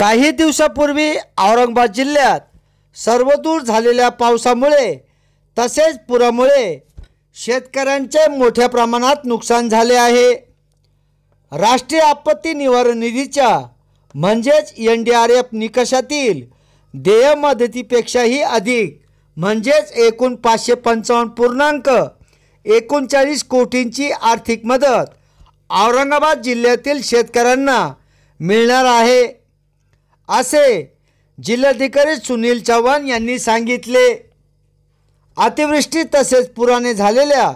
काही दिवसापूर्वी औरंगाबाद जिल्ह्यात सर्वदूर झालेल्या पावसामुळे तसेच पुरामुळे शेतकऱ्यांचे मोठ्या प्रमाणात नुकसान झाले आहे राष्ट्रीय आपत्ती निवारण निधीच्या म्हणजेच एन डी आर एफ निकषातील देय मदतीपेक्षाही अधिक म्हणजेच एकूण पाचशे पंचावन्न पूर्णांक एकोणचाळीस कोटींची आर्थिक मदत औरंगाबाद जिल्ह्यातील शेतकऱ्यांना मिळणार आहे असे जिल्हाधिकारी सुनील चव्हाण यांनी सांगितले अतिवृष्टी तसेच पुराने झालेल्या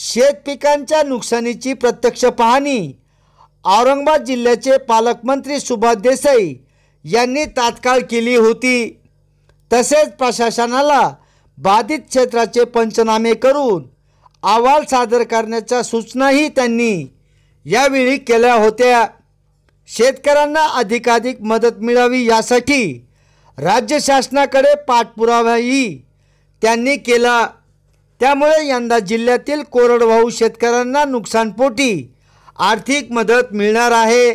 शेतपिकांच्या नुकसानीची प्रत्यक्ष पाहणी औरंगाबाद जिल्ह्याचे पालकमंत्री सुभाष देसाई यांनी तात्काळ केली होती तसेच प्रशासनाला बाधित क्षेत्राचे पंचनामे करून अहवाल सादर करण्याच्या सूचनाही त्यांनी यावेळी केल्या होत्या शेतकऱ्यांना अधिकाधिक मदत मिळावी यासाठी राज्य शासनाकडे पाठपुरावाही त्यांनी केला त्यामुळे यंदा जिल्ह्यातील कोरडवाहू शेतकऱ्यांना नुकसानपोटी आर्थिक मदत मिळणार आहे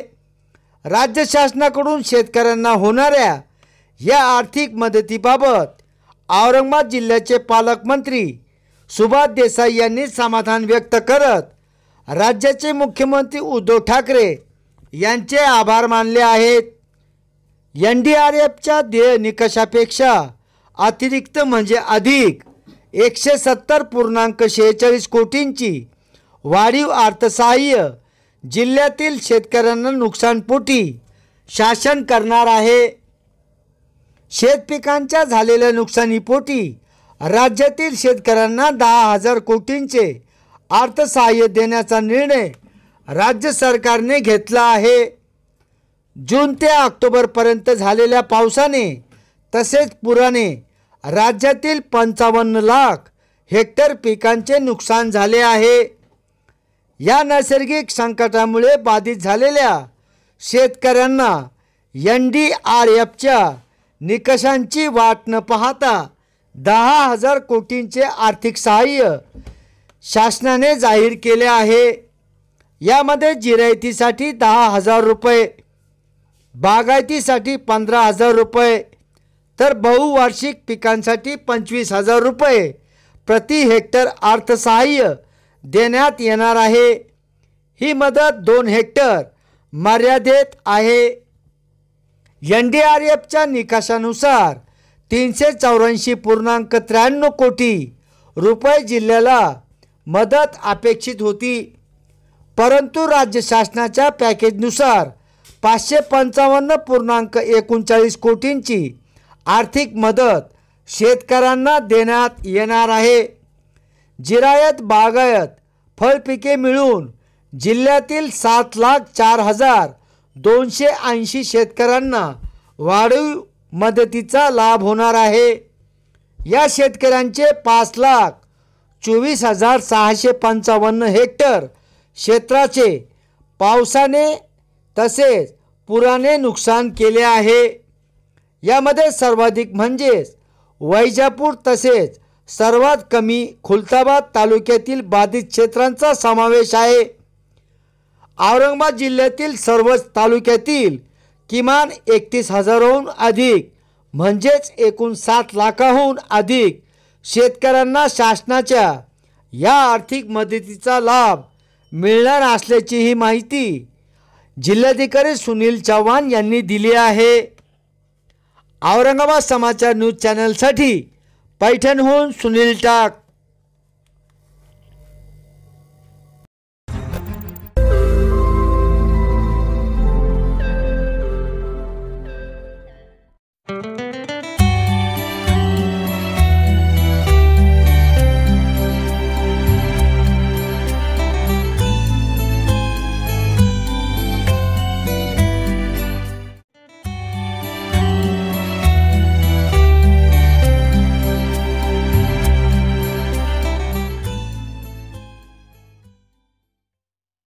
राज्य शासनाकडून शेतकऱ्यांना होणाऱ्या या आर्थिक मदतीबाबत औरंगाबाद जिल्ह्याचे पालकमंत्री सुभाष देसाई यांनी समाधान व्यक्त करत राज्याचे मुख्यमंत्री उद्धव ठाकरे यांचे आभार मानले आहेत एन डी आर एफच्या ध्येय निकषापेक्षा अतिरिक्त म्हणजे अधिक एकशे सत्तर पूर्णांक शेहेचाळीस कोटींची वाढीव अर्थसहाय्य जिल्ह्यातील शेतकऱ्यांना नुकसानपोटी शासन करणार आहे शेतपिकांच्या झालेल्या नुकसानीपोटी राज्यातील शेतकऱ्यांना दहा हजार कोटींचे अर्थसहाय्य देण्याचा निर्णय राज्य सरकारने घेतला आहे जून ते ऑक्टोबरपर्यंत झालेल्या पावसाने तसेच पुराने राज्यातील पंचावन्न लाख हेक्टर पिकांचे नुकसान झाले आहे या नैसर्गिक संकटामुळे बाधित झालेल्या शेतकऱ्यांना एन डी आर एफच्या निकषांची वाट न पाहता दहा हजार कोटींचे आर्थिक सहाय्य शासनाने जाहीर केले आहे यामध्ये जिरायतीसाठी दहा हजार रुपये बागायतीसाठी पंधरा हजार रुपये तर बहुवार्षिक पिकांसाठी पंचवीस हजार रुपये प्रति हेक्टर अर्थसहाय्य देण्यात येणार आहे ही मदत दोन हेक्टर मर्यादेत आहे एन डी आर एफच्या निकषानुसार तीनशे चौऱ्याऐंशी पूर्णांक त्र्याण्णव कोटी रुपये जिल्ह्याला मदत अपेक्षित होती परंतु राज्य शासनाच्या पॅकेजनुसार पाचशे पंचावन्न पूर्णांक एकोणचाळीस कोटींची आर्थिक मदत शेतकऱ्यांना देण्यात येणार आहे जिरायत बागायत फळपिके मिळून जिल्ह्यातील सात लाख चार हजार दोनशे ऐंशी शेतकऱ्यांना वाढीव मदतीचा लाभ होणार आहे या शेतकऱ्यांचे पाच लाख चोवीस हजार सहाशे पंचावन्न हेक्टर क्षेत्राचे पावसाने तसेच पुराने नुकसान केले आहे यामध्ये सर्वाधिक म्हणजेच वैजापूर तसेच सर्वात कमी खुलताबाद तालुक्यातील बाधित क्षेत्रांचा समावेश आहे औरंगाबाद जिल्ह्यातील सर्वच तालुक्यातील किमान एकतीस हजारहून अधिक म्हणजेच एकूण सात लाखाहून अधिक शेतकऱ्यांना शासनाच्या या आर्थिक मदतीचा लाभ मिळणार असल्याची ही माहिती जिल्हाधिकारी सुनील चव्हाण यांनी दिली आहे औरंगाबाद समाचार न्यूज चॅनलसाठी पैठणहून सुनील टाक